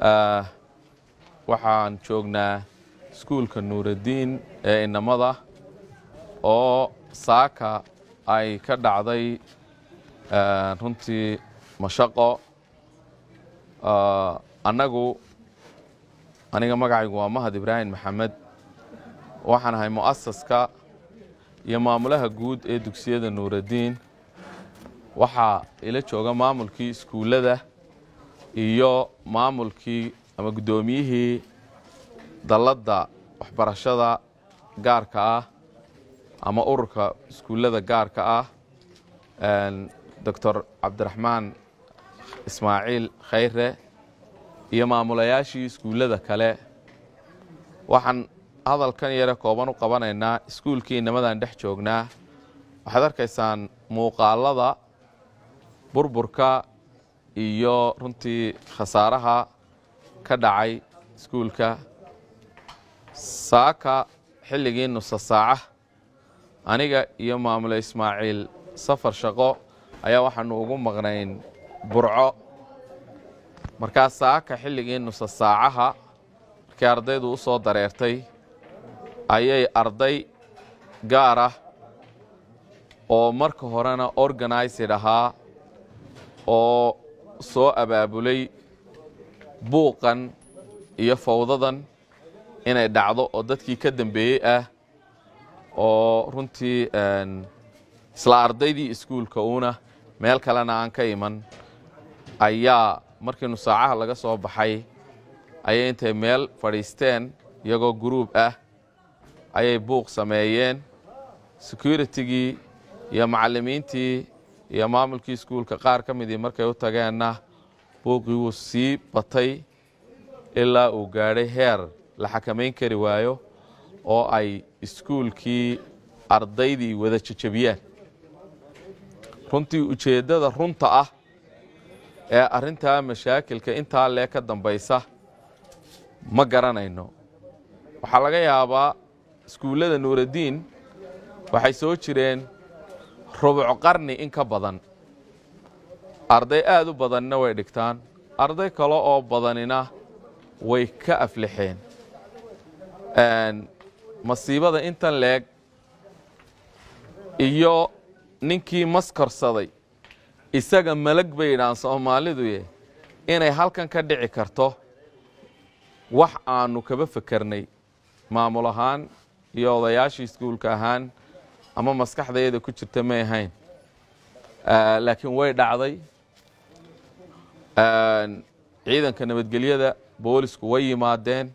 Uh, waxaan joognaa iskuulka nuuraddiin ee inamada oo saaka ay ka dhacday uh, runtii mashaqo uh, annagu aniga magacaygu waa mahad ibraahim maxamed waxaan ahay mu'asaska iyo maamulaha guud ee dugsiyada nuuraddiin waxaa ila jooga maamulkii iskuullada iyo maamulkii ama guddoomiyihii dalladda waxbarashada gaarka ah ama ururka iskuullada gaarka ah doctor cabdiraxmaan ismaaciil khayre iyo maamulayaashii iskuullada kale waxaan hadalkan yare kooban u qabanaynaa iskuulkii inamadan dhex joognaa waxaad arkaysaan muuqaalada burburka iyo runtii khasaaraha ka dhacay iskuulka saaka xilligii nusa saaca aniga iyo maamule ismaaciil safar shaqo ayaa waxaanu ugu maqnayn burco markaa saaka xilligii nusa saacaha markii ardaydu u soo dareertay ayay arday gaar ah oo marka horena organised ahaa oo soo abaabulay buuqan iyo fawdadan inay dhacdo oo dadkii ka dambeeyey ah oo runtii isla ardaydii iskuulka uuna meel kalena aan ka iman ayaa markiinu saacaha laga soo baxay ayay intay meel fadhiisteen iyagoo gruub ah ayay buuq sameeyeen securitigii iyo macallimiintii iyo maamulkii iskuulka qaar ka midii markay u tageenna buuqii wuu sii batay ilaa uu gaadhay heer la xakamayn kari waayo oo ay iskuulkii ardaydii wada jajabiyaan runtii ujeeddada runta ah ee arrintaa mashaakilka intaa lee ka dambaysa ma garanayno waxaa laga yaabaa iskuullada nuuraddiin waxay soo jireen rubuc qarni in ka badan arday aada u badanina way dhigtaan arday kale oo badanina way ka aflixeen masiibada intan leeg iyo ninkii maskorsaday isaga malag bay yidhahaan soomaaliduye inay halkan ka dhici karto wax aanu kaba fekarnay maamul ahaan iyo odayaashii iskuulka ahaan ama maskaxdayada ku jirta may ahayn ah, laakiin way dhacday ah, ciidanka nabadgelyada booliisku way yimaadeen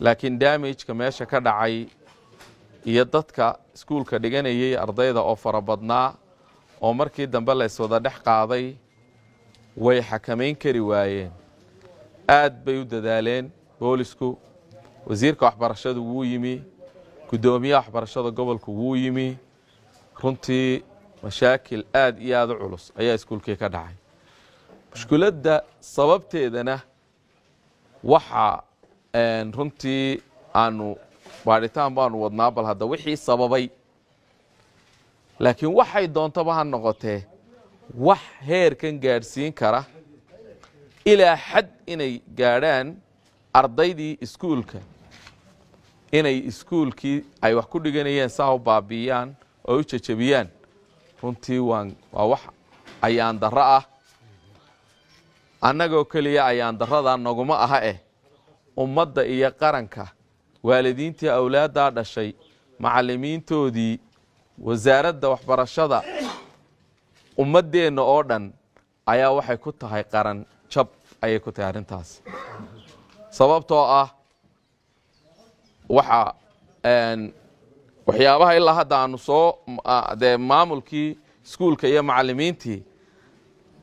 laakiin damageka meesha ka dhacay iyo dadka iskuulka dhiganayay ardayda oo fara badnaa oo markii dambe layswada dhex qaaday way xakamayn kari waayeen aad bay u dadaaleen boolisku wasiirka waxbarashadu wuu yimi gudoomiye waxbarashada gobolku wuu yimi runtii mashaakil aad iyo aad u culus ayaa iskuulkii ka dhacay mushkiladda sababteedana waxaa runtii aanu baadhitaan baanu wadnaa bal hadda wixii sababay laakiin waxay doontaba ha noqotee wax heerkan gaadhsiin kara ilaa xad inay gaadhaan ardaydii iskuulka inay iskuulkii ay wax ku dhiganayeen saa u baabi'iyaan oo u jajabiyaan runtii waan waa wax ayaan ah annagoo keliya ayaan darradaa naguma aha eh ummadda iyo qaranka waalidiintii awlaaddaa dhashay macallimiintoodii wasaaradda waxbarashada ummaddeenna oo dhan ayaa waxay ku tahay qaran jab ayay ku tahay arrintaas sababtoo ah waxaa waxyaabaha ilaa hadda aanu soo dee maamulkii iskuulka iyo macalimiintii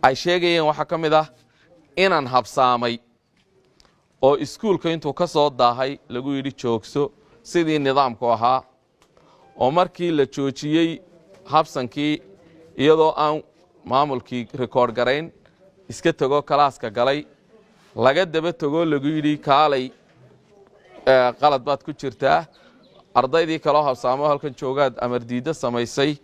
ay sheegayeen waxaa ka mid ah inaan habsaamay oo iskuulka intuu ka soo daahay lagu yidhi joogso sidii nidaamku ahaa oo markii la joojiyey habsankii iyadoo aan maamulkii rikoord garayn iska tego kalaaska galay laga daba tegoo lagu yidhi kaalay qalad baad ku jirtaa ardaydii kaloo habsaamo halkan joogaad amardiiddo samaysay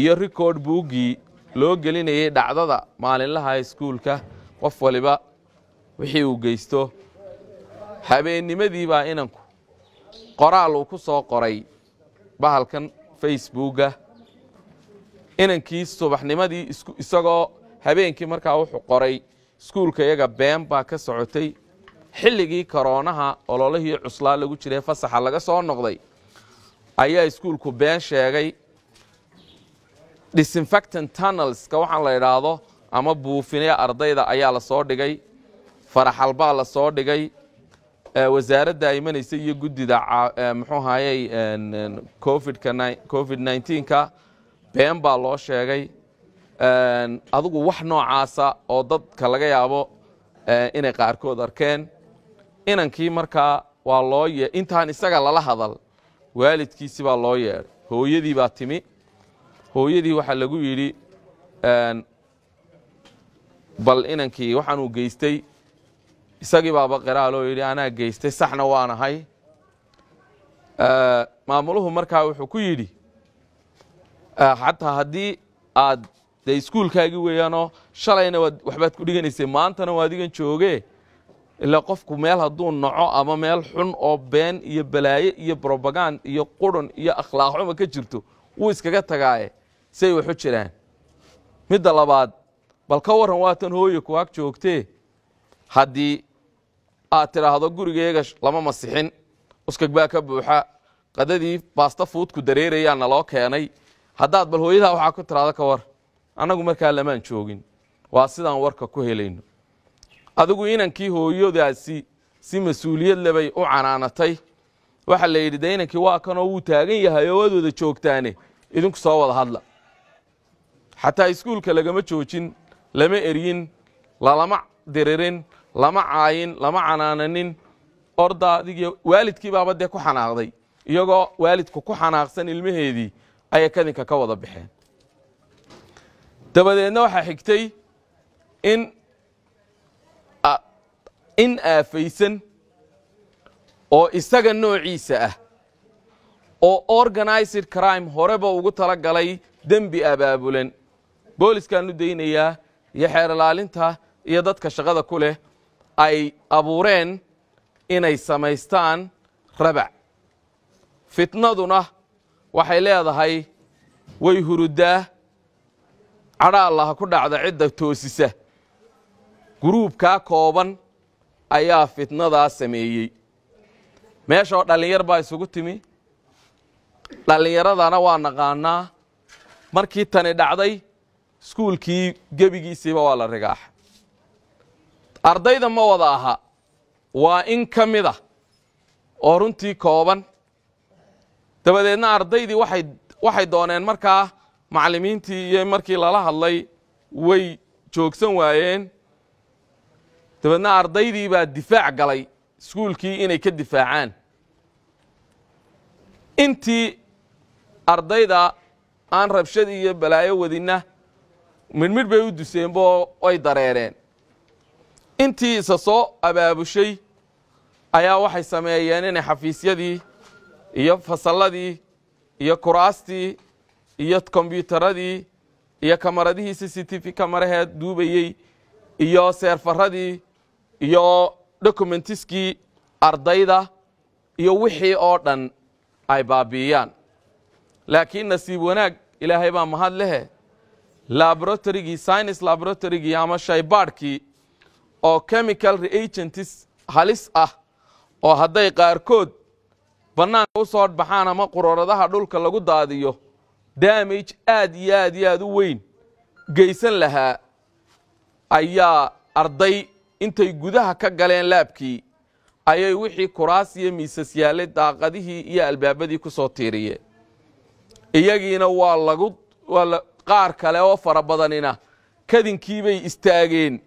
iyo rikood buuggii loo gelinayey dhacdada maalinlaha iskuulka qof waliba wixii uu geysto habeennimadiibaa inanku qoraal uu ku soo qoray bahalkan facebooka inankii subaxnimadii isagoo habeenkii markaa wuxuu qoray iskuulka iyaga been baa ka socotay xilligii koroonaha ololihii cuslaa lagu jiray fasaxa laga soo noqday ayaa iskuulku been sheegay disinfectant tunnelska waxaan la idhaahdo ama buufinaya ardayda ayaa lasoo dhigay faraxalbaa lasoo dhigay wasaaradda imanaysa iyo guddida muxuu haayey covid nnteenka been baa loo sheegay adigu wax noocaasa oo dadka laga yaabo inay qaarkood arkeen inankii markaa waa loo yee intaan isaga lala hadal waalidkiisi baa loo yeedhay hooyadii baa timi hooyadii waxaa lagu yidhi bal inankii waxaanuu geystay isagii baaba qiraaloo yidhi anaa geystay saxna waanahay maamuluhu markaa wuxuu ku yidhi xataa haddii aad dee iskuulkaagii weeyaanoo shalayna waxbaad ku dhiganaysay maantana waa adigan jooge ilaa qofku meel hadduu naco ama meel xun oo been iyo balaaye iyo brobagand iyo qurun iyo akhlaaq xuma ka jirto wuu iskaga tagaaye say ay waxu jiraan midda labaad bal ka warran waatan hooye ku ag joogtee haddii aad tidhaahdo gurigeega lama masixin uskag baa ka buuxa qadadii baasta fuudku dareerayaa naloo keenay haddaad bal hooyadaa waxaa ku tidhaahdo ka war annagu markaa lamaan joogin waa sidaan warka ku helayno adigu inankii hooyadaasi si mas-uuliyad lebay u canaanatay waxaa la yidhi de inankii waa kanoo wuu taagan yahay oo waad joogtaane idinku soo wada hadla xataa iskuulka lagama joojin lama eryin lalama diririn lama caayin lama canaananin orda adig waalidkii baaba dee ku xanaaqday iyagoo waalidku ku xanaaqsan ilmaheedii ayay kadinka ka wada baxeen dabadeedna waxaa xigtay in in aafaysan oo isaga noociisa ah oo organized crime horeba ugu tala galay dembi abaabulan booliskaan u daynayaa iyo xeerlaalinta iyo dadka shaqada ku leh ay abuureen inay samaystaan rabac fitnaduna waxay leedahay way hurudaa cadha ku dhacda cidda toosisa guruubkaa kooban ayaa fitnadaa sameeyey meeshao dhallinyar baa isugu timi dhallinyaradana waa naqaanaa markii tani dhacday iskuulkii gebigiisiiba waa la rigaaxa ardayda ma wada aha waa in ka mid ah oo runtii kooban dabadeedna ardaydii waxay waxay dooneen markaa macallimiintii iyo markii lala hadlay way joogsan waayeen dabeedna ardaydii baa difaac galay iskuulkii inay ka difaacaan intii ardayda aan rabshad iyo balaayo wadinna midhmidh bay u duseenbo ay dareereen intii isa soo abaabushay ayaa waxay sameeyeen inay xafiisyadii iyo fasalladii iyo kuraastii iyo kombyuutaradii iyo kamaradihii c c t v kamaraheed duubayey iyo seerfaradii iyo dokumentiskii ardayda iyo wixii oo dhan ay baabi'iyaan laakiin nasiib wanaag ilaahay baa mahad lehe laboratorigii science laboratorygii ama shaybaadhkii oo chemical reagents halis ah oo hadday qaarkood bannaanka u soo baxaan ama quroradaha dhulka lagu daadiyo damage aad iyo aad iyo aad u weyn geysan lahaa ayaa arday intay gudaha ka galeen laabkii ayay wixii kuraas iyo miisas yaallay daaqadihii iyo albaabadii ku soo tiiriyeen iyagiina waa lagu waa qaar kale oo fara badanina kadinkiibay istaageen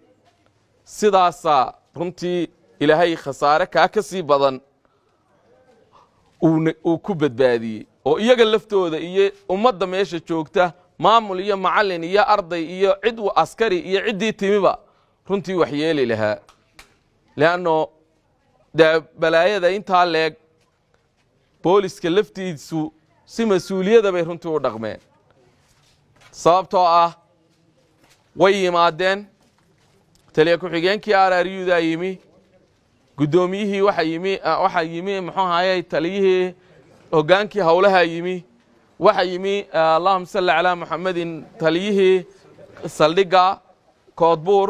sidaasaa runtii ilaahay khasaare kaa ka sii badan uu ku badbaadiyey oo iyaga laftooda iyo ummadda meesha joogta maamul iyo macalin iyo arday iyo cid askari iyo ciddii timiba runtii wax yeeli lahaa leanno dee balaayada intaa leeg booliska laftiisu si mas-uuliyada bay runtii u dhaqmeen sababtoo ah way yimaadeen taliya ku-xigeenkii araryudaa yimi guddoomiyihii waxaa yimi ah, muxuuahaye taliyihii hogaankii howlaha yimi waxaa yimi ah, allahuma salli calaa muxamedin taliyihii saldhigga koodbuur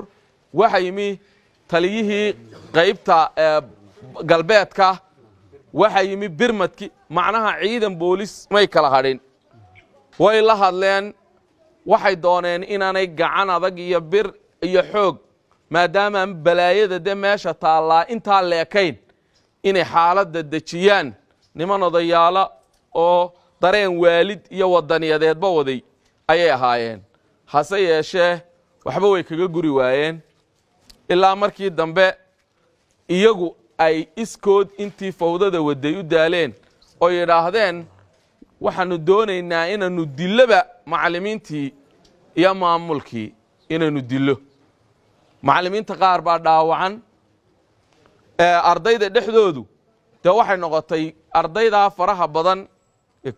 waxa yimi taliyihii qaybta eh, galbeedka waxa yimi birmadki macnaha ciidan booliis may kala hadhin way la hadleen waxay dooneen inaanay gacan adag iyo bir iyo xoog maadaamaan balaayada de meesha taallaa intaa leekayn inay xaaladda dejiyaan niman odayaala oo dareen waalid iyo wadaniyadeedba waday ayay ahaayeen hase yeeshee waxba way kaga guri waayeen ilaa markii dambe iyagu ay iskood intii fawdada waday u daaleen oo yidhaahdeen waxaanu doonaynaa inaannu dilloba macalimiintii iyo maamulkii inaynu dillo macallimiinta qaar baa dhaawacan ee ardayda dhexdoodu dee waxay noqotay ardaydaa faraha badan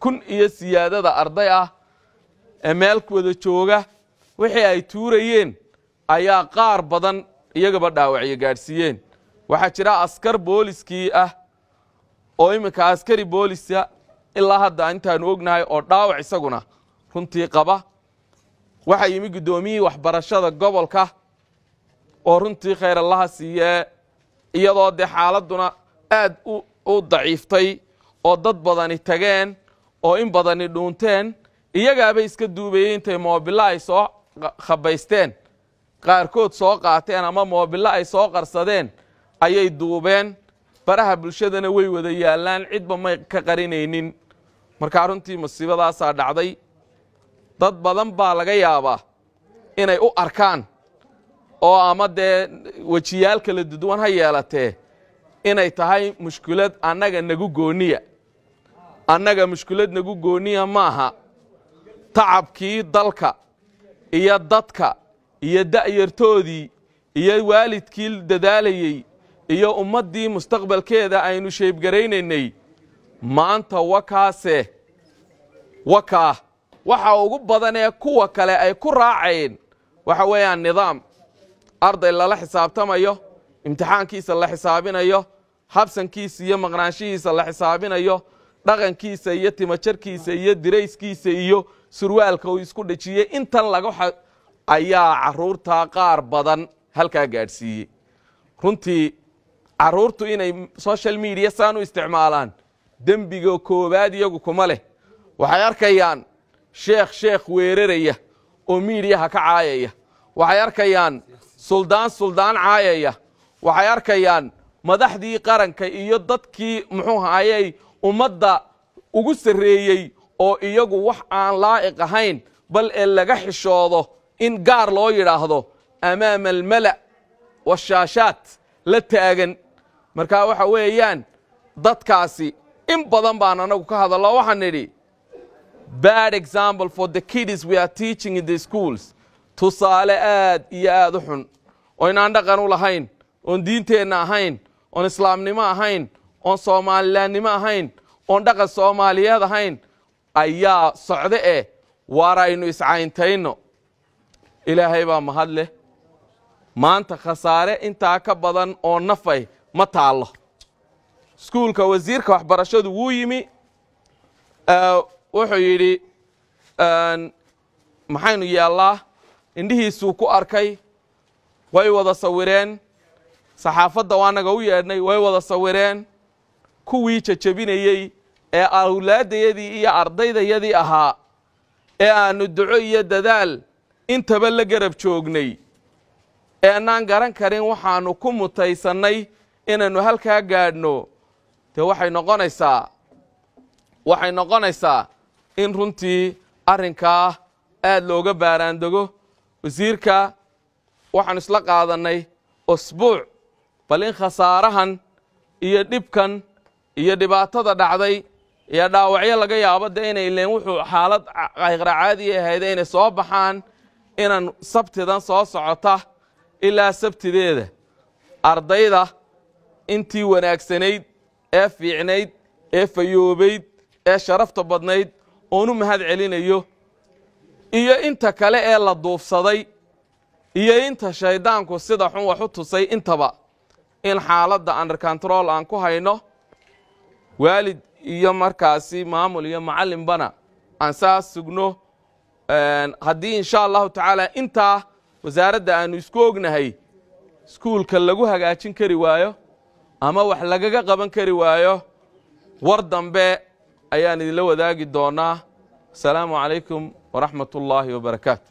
kun iyo siyaadada arday ah ee meel wada jooga wixii ay tuurayeen ayaa qaar badan iyagaba dhaawacyo gaadhsiiyeen waxaa jira askar booliskii ah oo iminka askari booliska ilaa hadda intaanu ognahay oo dhaawac isaguna runtii qaba waxaa yimi guddoomiyihii waxbarashada gobolka oo runtii khayrallaha siiyee iyadoo dee xaaladduna aad u daciiftay oo dad badani tageen oo in badani dhuunteen iyagaaba iska duubayey intay moobila ay soo khabaysteen qaarkood soo qaateen ama moobilo ay soo qarsadeen ayay duubeen baraha bulshadana way wada yaallaan cidba may ka qarinaynin markaa runtii masiibadaasaa dhacday dad badan baa laga yaabaa inay u arkaan oo ama dee wejiyaal kala duduwan ha yeelatee inay tahay mushkilad annaga nagu gooniya annaga mushkilad nagu gooniya maaha tacabkii dalka iyo dadka iyo da'yartoodii iyo waalidkii dadaalayey iyo ummaddii mustaqbalkeeda aynu sheybgaraynaynay maanta wakaase wakaa waxa ugu badanee kuwa kale ay ku raaceen waxa weeyaan nidaam arday lala xisaabtamayo imtixaankiisa la xisaabinayo habsankiisa iyo maqnaanshihiisa la xisaabinayo dhaqankiisa iyo timajarkiisa iyo dirayskiisa iyo surwaalka uu isku dhejiyey intan laga ayaa caruurta qaar badan halkaa gaadhsiiyey runtii caruurtu inay social media saan u isticmaalaan dembiga koowaad iyagu kuma leh waxay arkayaan sheekh sheekh weeraraya oo miidiyaha ka caayaya waxay arkayaan suldaan suldaan caayaya waxay arkayaan madaxdii qaranka iyo dadkii muxuu haayey ummadda ugu sarreeyey oo iyagu wax aan laa'iq ahayn bal ee laga xishoodo in gaar loo yidhaahdo amaama almala' washaashaat la taagan markaa waxa weeyaan dadkaasi in badan baan anagu ka hadallo waxaan idhi bad example for the kiddies we are teaching in the schools tusaale aad iyo aad u xun oo inaan dhaqan u lahayn oon diinteenna ahayn oon islaamnimo ahayn oon soomaalilaannimo ahayn oon dhaqan soomaaliyeed ahayn ayaa socda eh waar aynu iscayntayno ilaahay baa mahad leh maanta khasaare intaa ka badan oo nafay ma taallo iskuulka wasiirka waxbarashadu wuu yimi wuxuu yidhi maxaynu yeellaa indhihiisuu ku arkay way wada sawireen saxaafadda waanaga u yeedhnay way wada sawireen kuwii jajabinayey ee awlaaddayadii iyo ardaydayadii ahaa ee aanu duco iyo dadaal intaba la garab joognay ee annaan garan karin waxaannu ku mutaysannay inaynu halkaa gaadhno dee waxay noqonaysaa waxay noqonaysaa in runtii arrinkaa aad looga baaraandego wasiirka waxaanu isla qaadannay usbuuc bal in khasaarahan iyo dhibkan iyo dhibaatada dhacday iyo dhaawacyo laga yaabo dee inay leen wuxuu xaalad qayqra caadiya ahayd inay soo baxaan inaan sabtidan soo socota ilaa sabtideeda ardayda intii wanaagsanayd ee fiicnayd ee fayoobayd ee sharafta badnayd oon mahad celinayo iyo inta kale ee la duufsaday iyo inta shayddaanku sida xun wax u tusay intaba in xaaladda under control aan ku hayno waalid iyo markaasi maamul iyo macallinbana aan saas sugno haddii insha allahu tacaala intaa wasaaradda aanu isku ognahay iskuulka lagu hagaajin kari waayo ama wax lagaga qaban kari waayo war dambe ayaan idinla wadaagi doonaa asalaamu calaykum waraxmat ullaahi wabarakaatu